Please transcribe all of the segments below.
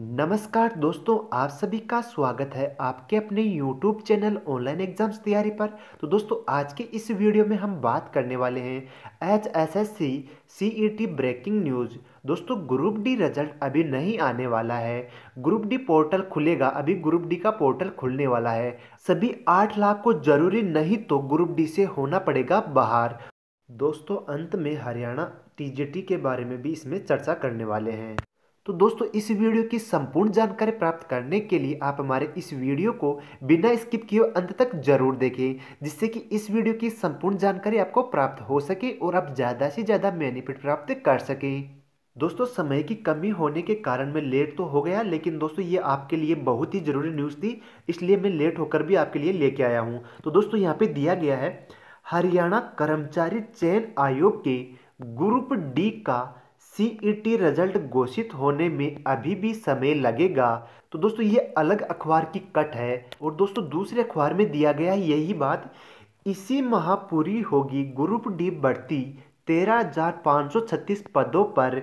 नमस्कार दोस्तों आप सभी का स्वागत है आपके अपने YouTube चैनल ऑनलाइन एग्जाम्स तैयारी पर तो दोस्तों आज के इस वीडियो में हम बात करने वाले हैं H S S C C E T breaking news दोस्तों ग्रुप डी रिजल्ट अभी नहीं आने वाला है ग्रुप डी पोर्टल खुलेगा अभी ग्रुप डी का पोर्टल खुलने वाला है सभी आठ लाख को जरूरी नहीं तो ग्रुप डी से होना पड़ेगा बाहर दोस्तों अंत में हरियाणा टी के बारे में भी इसमें चर्चा करने वाले हैं तो दोस्तों इस वीडियो की संपूर्ण जानकारी प्राप्त करने के लिए आप हमारे इस वीडियो को बिना स्किप किए अंत तक जरूर देखें जिससे कि इस वीडियो की संपूर्ण जानकारी आपको प्राप्त हो सके और आप ज़्यादा से ज़्यादा बेनिफिट प्राप्त कर सकें दोस्तों समय की कमी होने के कारण मैं लेट तो हो गया लेकिन दोस्तों ये आपके लिए बहुत ही ज़रूरी न्यूज़ थी इसलिए मैं लेट होकर भी आपके लिए लेके आया हूँ तो दोस्तों यहाँ पे दिया गया है हरियाणा कर्मचारी चयन आयोग के ग्रुप डी का सी रिजल्ट e घोषित होने में अभी भी समय लगेगा तो दोस्तों ये अलग अखबार की कट है और दोस्तों दूसरे अखबार में दिया गया यही बात इसी माह पूरी होगी ग्रुप डी बढ़ती तेरह हजार पाँच सौ छत्तीस पदों पर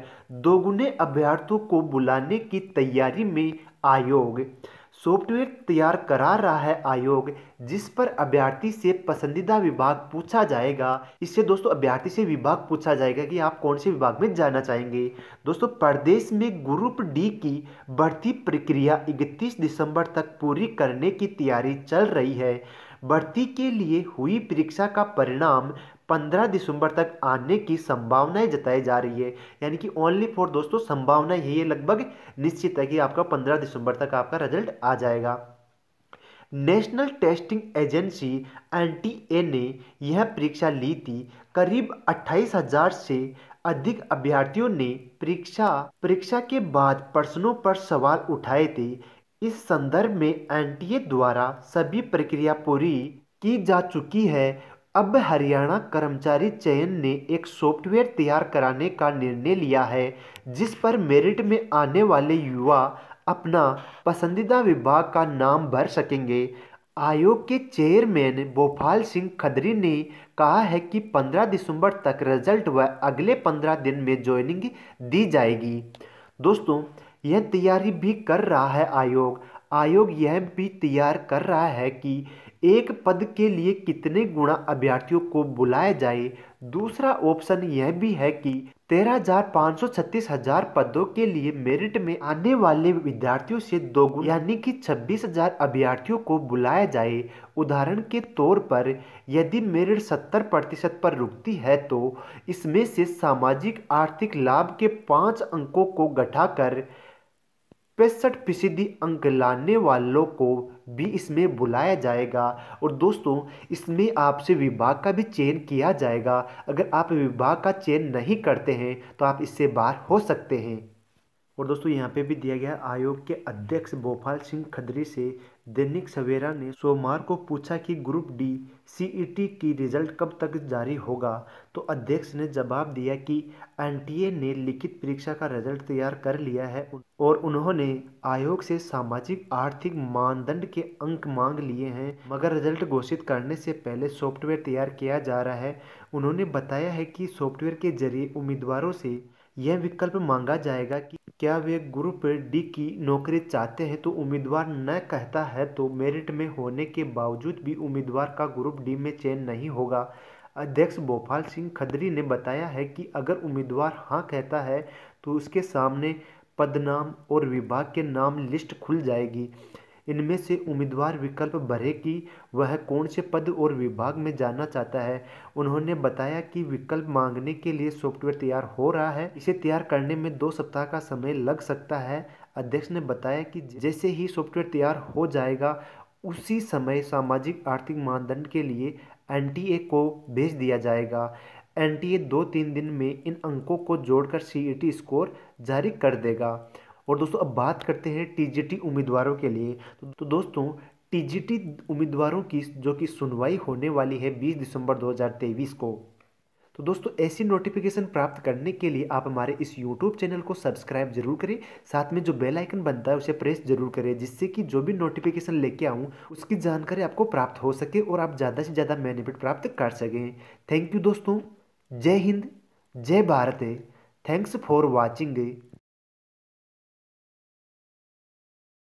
दोगुने अभ्यर्थियों को बुलाने की तैयारी में आयोग सॉफ्टवेयर तैयार करा रहा है आयोग जिस पर अभ्यर्थी से पसंदीदा विभाग पूछा जाएगा इससे दोस्तों अभ्यर्थी से विभाग पूछा जाएगा कि आप कौन से विभाग में जाना चाहेंगे दोस्तों प्रदेश में ग्रुप डी की भर्ती प्रक्रिया 31 दिसंबर तक पूरी करने की तैयारी चल रही है भर्ती के लिए हुई परीक्षा का परिणाम पंद्रह दिसंबर तक आने की संभावनाएं जताई जा रही है यानी कि ओनली फॉर दोस्तों संभावना है ये लगभग निश्चित है कि आपका पंद्रह दिसंबर तक आपका रिजल्ट आ जाएगा नेशनल टेस्टिंग एजेंसी एनटीए ने यह परीक्षा ली थी करीब 28,000 से अधिक अभ्यर्थियों ने परीक्षा परीक्षा के बाद प्रश्नों पर सवाल उठाए थे इस संदर्भ में एनटीए द्वारा सभी प्रक्रिया पूरी की जा चुकी है अब हरियाणा कर्मचारी चयन ने एक सॉफ्टवेयर तैयार कराने का निर्णय लिया है जिस पर मेरिट में आने वाले युवा अपना पसंदीदा विभाग का नाम भर सकेंगे आयोग के चेयरमैन भोपाल सिंह खदरी ने कहा है कि 15 दिसंबर तक रिजल्ट व अगले 15 दिन में ज्वाइनिंग दी जाएगी दोस्तों यह तैयारी भी कर रहा है आयोग आयोग यह भी तैयार कर रहा है कि एक पद के लिए कितने गुणा अभ्यर्थियों को बुलाया जाए दूसरा ऑप्शन यह भी है कि तेरह हजार पाँच सौ छत्तीस हजार पदों के लिए मेरिट में आने वाले विद्यार्थियों से गुण यानी कि छब्बीस हजार अभ्यर्थियों को बुलाया जाए उदाहरण के तौर पर यदि मेरिट सत्तर प्रतिशत पर रुकती है तो इसमें से सामाजिक आर्थिक लाभ के पाँच अंकों को घटाकर पैंसठ फीसदी अंक लाने वालों को भी इसमें बुलाया जाएगा और दोस्तों इसमें आपसे विभाग का भी चयन किया जाएगा अगर आप विभाग का चयन नहीं करते हैं तो आप इससे बाहर हो सकते हैं और दोस्तों यहाँ पे भी दिया गया आयोग के अध्यक्ष भोपाल सिंह खदरी से दैनिक सवेरा ने सोमवार को पूछा कि ग्रुप डी सीईटी e की रिजल्ट कब तक जारी होगा तो अध्यक्ष ने जवाब दिया कि एनटीए ने लिखित परीक्षा का रिजल्ट तैयार कर लिया है और उन्होंने आयोग से सामाजिक आर्थिक मानदंड के अंक मांग लिए हैं मगर रिजल्ट घोषित करने से पहले सॉफ्टवेयर तैयार किया जा रहा है उन्होंने बताया है कि सॉफ्टवेयर के जरिए उम्मीदवारों से यह विकल्प मांगा जाएगा कि क्या वे ग्रुप डी की नौकरी चाहते हैं तो उम्मीदवार न कहता है तो मेरिट में होने के बावजूद भी उम्मीदवार का ग्रुप डी में चयन नहीं होगा अध्यक्ष भोपाल सिंह खदरी ने बताया है कि अगर उम्मीदवार हाँ कहता है तो उसके सामने पदनाम और विभाग के नाम लिस्ट खुल जाएगी इनमें से उम्मीदवार विकल्प भरे कि वह कौन से पद और विभाग में जाना चाहता है उन्होंने बताया कि विकल्प मांगने के लिए सॉफ्टवेयर तैयार हो रहा है इसे तैयार करने में दो सप्ताह का समय लग सकता है अध्यक्ष ने बताया कि जैसे ही सॉफ्टवेयर तैयार हो जाएगा उसी समय सामाजिक आर्थिक मानदंड के लिए एन को भेज दिया जाएगा एन टी दो तीन दिन में इन अंकों को जोड़कर सी स्कोर जारी कर देगा और दोस्तों अब बात करते हैं टीजीटी उम्मीदवारों के लिए तो दोस्तों टीजीटी उम्मीदवारों की जो कि सुनवाई होने वाली है 20 दिसंबर 2023 को तो दोस्तों ऐसी नोटिफिकेशन प्राप्त करने के लिए आप हमारे इस यूट्यूब चैनल को सब्सक्राइब जरूर करें साथ में जो बेल आइकन बनता है उसे प्रेस जरूर करें जिससे कि जो भी नोटिफिकेशन लेके आऊँ उसकी जानकारी आपको प्राप्त हो सके और आप ज़्यादा से ज़्यादा बेनिफिट प्राप्त कर सकें थैंक यू दोस्तों जय हिंद जय भारत थैंक्स फॉर वॉचिंग